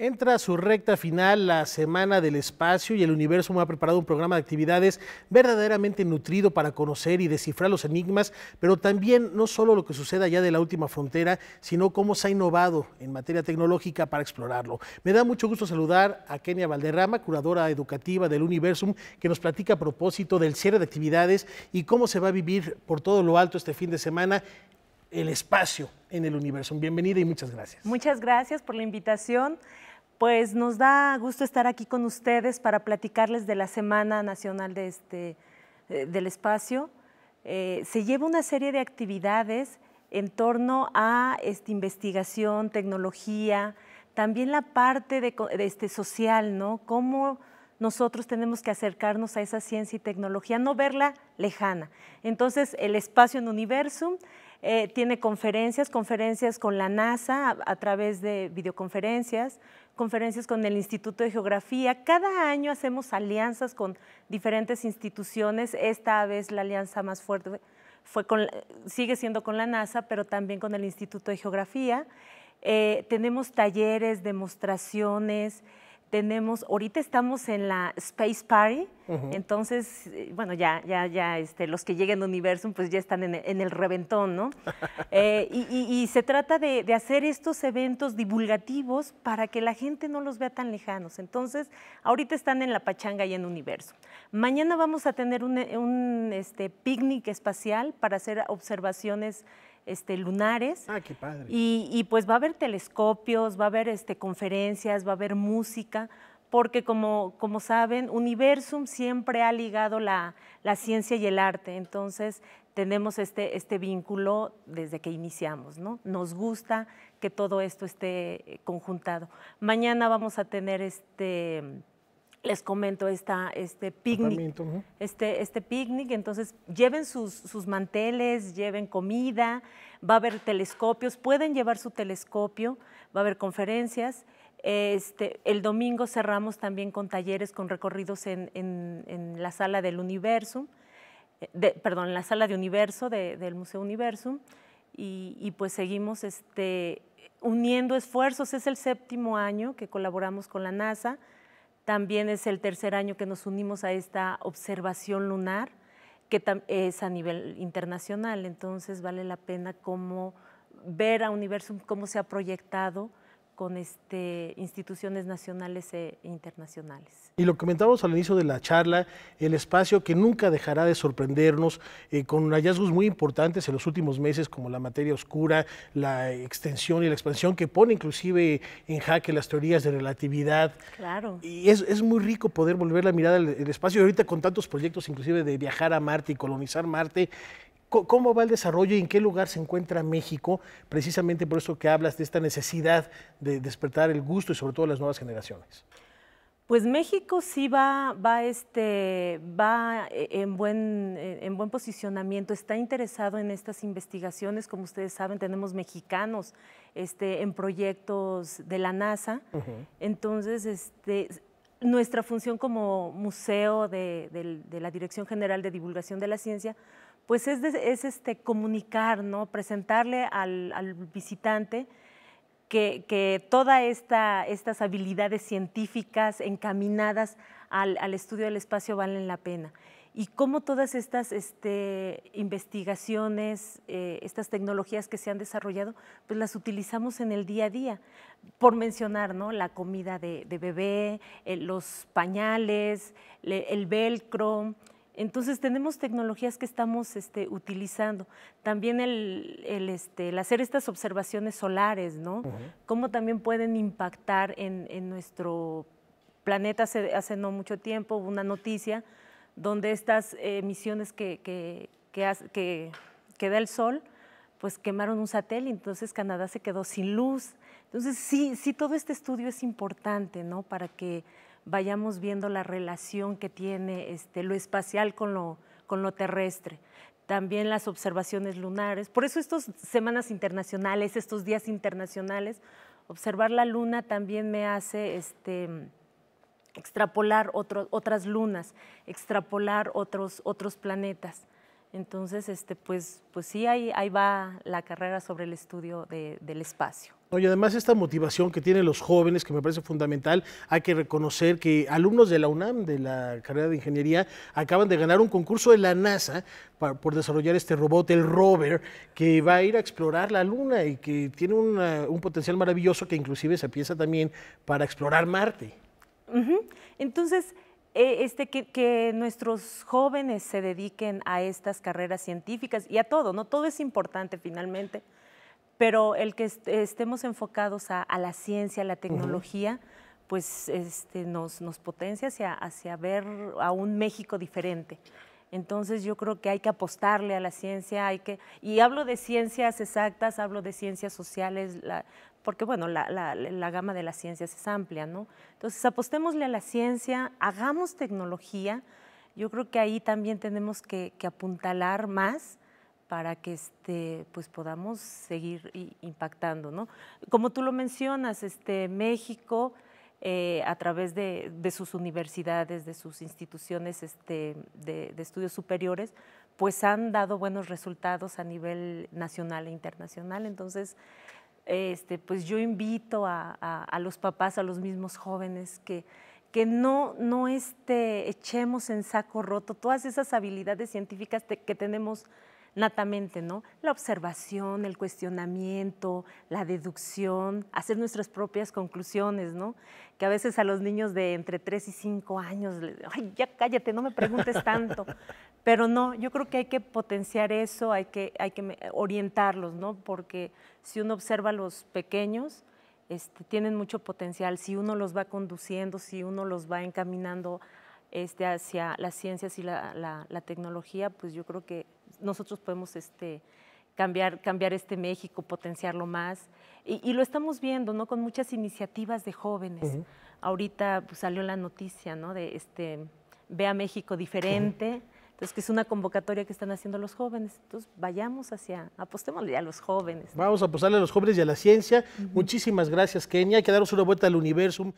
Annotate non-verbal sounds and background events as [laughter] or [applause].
Entra a su recta final la Semana del Espacio y el Universo ha preparado un programa de actividades verdaderamente nutrido para conocer y descifrar los enigmas, pero también no solo lo que sucede allá de la última frontera, sino cómo se ha innovado en materia tecnológica para explorarlo. Me da mucho gusto saludar a Kenia Valderrama, curadora educativa del Universum, que nos platica a propósito del cierre de actividades y cómo se va a vivir por todo lo alto este fin de semana el espacio en el universo. Bienvenida y muchas gracias. Muchas gracias por la invitación. Pues nos da gusto estar aquí con ustedes para platicarles de la Semana Nacional de este, eh, del Espacio. Eh, se lleva una serie de actividades en torno a este, investigación, tecnología, también la parte este, social, ¿no? nosotros tenemos que acercarnos a esa ciencia y tecnología, no verla lejana. Entonces, el espacio en Universum eh, tiene conferencias, conferencias con la NASA a, través de videoconferencias, conferencias con el Instituto de Geografía. Cada año hacemos alianzas con diferentes instituciones. Esta vez la alianza más fuerte fue con, sigue siendo con la NASA, pero también con el Instituto de Geografía. Eh, tenemos talleres, demostraciones tenemos, ahorita estamos en la Space Party, entonces, eh, bueno, ya, ya, ya, este, los que lleguen a Universum, pues ya están en el, reventón, ¿no? [laughs] Eh, y, se trata de, hacer estos eventos divulgativos para que la gente no los vea tan lejanos. Entonces, ahorita están en la pachanga y en Universo. Mañana vamos a tener un, este, picnic espacial para hacer observaciones este, lunares. Ah, qué padre. Y, pues va a haber telescopios, va a haber este, conferencias, va a haber música, porque como, como saben, Universum siempre ha ligado la, ciencia y el arte, entonces tenemos este, este vínculo desde que iniciamos, ¿no? Nos gusta que todo esto esté eh, conjuntado. Mañana vamos a tener este les comento este picnic. Este, este, picnic, entonces lleven sus, manteles, lleven comida, va a haber telescopios, pueden llevar su telescopio, va a haber conferencias. Este, el domingo cerramos también con talleres, con recorridos en, la sala del Universo, eh, perdón, en la sala de Universo del Museo Universum, y, pues seguimos este, uniendo esfuerzos. Es el séptimo año que colaboramos con la NASA también es el tercer año que nos unimos a esta observación lunar, que es a nivel internacional, entonces vale la pena ver a Universum, cómo se ha proyectado con este, instituciones nacionales e internacionales. Y lo comentábamos al inicio de la charla, el espacio que nunca dejará de sorprendernos eh, con hallazgos muy importantes en los últimos meses, como la materia oscura, la extensión y la expansión que pone inclusive en jaque las teorías de relatividad. Claro. Y es, es muy rico poder volver la mirada al, al espacio, y ahorita con tantos proyectos inclusive de viajar a Marte y colonizar Marte, ¿Cómo va el desarrollo y en qué lugar se encuentra México? Precisamente por eso que hablas de esta necesidad de despertar el gusto y sobre todo las nuevas generaciones. Pues México sí va, va, este, va eh, eh, en, buen, posicionamiento, está interesado en estas investigaciones, como ustedes saben, tenemos mexicanos este, en proyectos de la NASA. Entonces, este, nuestra función como museo de la Dirección General de Divulgación de la Ciencia, pues es, este, comunicar, ¿no? presentarle al, visitante que, todas esta, estas habilidades científicas encaminadas al, estudio del espacio valen la pena. Y cómo todas estas este, investigaciones, eh, estas tecnologías que se han desarrollado, pues las utilizamos en el día a día. Por mencionar, ¿no? La comida de, bebé, eh, los pañales, el velcro, entonces tenemos tecnologías que estamos este, utilizando. También este, el, hacer estas observaciones solares, ¿no? Cómo también pueden impactar en, nuestro planeta. Hace, no mucho tiempo hubo una noticia donde estas emisiones que, que, que da el sol, pues quemaron un satélite, entonces Canadá se quedó sin luz. Entonces sí, sí todo este estudio es importante, ¿no? Para que vayamos viendo la relación que tiene este, lo espacial con lo, terrestre también las observaciones lunares. Por eso estas semanas internacionales, estos días internacionales, observar la luna también me hace este, extrapolar otras lunas, extrapolar otros, otros planetas. Entonces, este, pues, pues sí, ahí, ahí va la carrera sobre el estudio del espacio. y además esta motivación que tienen los jóvenes, que me parece fundamental, hay que reconocer que alumnos de la UNAM, de la carrera de ingeniería, acaban de ganar un concurso de la NASA por desarrollar este robot, el rover, que va a ir a explorar la Luna y que tiene un potencial maravilloso que inclusive se piensa también para explorar Marte. Entonces, e, este, que, nuestros jóvenes se dediquen a estas carreras científicas y a todo, ¿no? Todo es importante finalmente, pero el que estemos enfocados a, la ciencia, a la tecnología, pues este, nos, nos potencia hacia, hacia ver a un México diferente. Entonces yo creo que hay que apostarle a la ciencia, hay que, y hablo de ciencias exactas, hablo de ciencias sociales, porque bueno, la, gama de las ciencias es amplia, ¿no? Entonces apostémosle a la ciencia, hagamos tecnología, yo creo que ahí también tenemos que, apuntalar más para que este, pues podamos seguir impactando, ¿no? Como tú lo mencionas, este, México eh, a través de, sus universidades, de sus instituciones este, de, estudios superiores, pues han dado buenos resultados a nivel nacional e internacional. Entonces, este, pues yo invito a, los papás, a los mismos jóvenes que que no, no este, echemos en saco roto todas esas habilidades científicas que tenemos natamente, ¿no? La observación, el cuestionamiento, la deducción, hacer nuestras propias conclusiones, ¿no? Que a veces a los niños de entre 3 y 5 años, ay, ya cállate, no me preguntes tanto. [laughs] Pero no, yo creo que hay que potenciar eso, hay que, hay que orientarlos, ¿no? Porque si uno observa a los pequeños, este, tienen mucho potencial. Si uno los va conduciendo, si uno los va encaminando este, hacia las ciencias y la, la, tecnología, pues yo creo que nosotros podemos este, cambiar, cambiar este México, potenciarlo más. Y, lo estamos viendo, ¿no? Con muchas iniciativas de jóvenes. Ahorita pues, salió la noticia, ¿no? De este, Ve a México diferente. Entonces, que es una convocatoria que están haciendo los jóvenes. Entonces, vayamos hacia, apostémosle a los jóvenes. Vamos a apostarle a los jóvenes y a la ciencia. Muchísimas gracias, Kenia. Hay que daros una vuelta al universo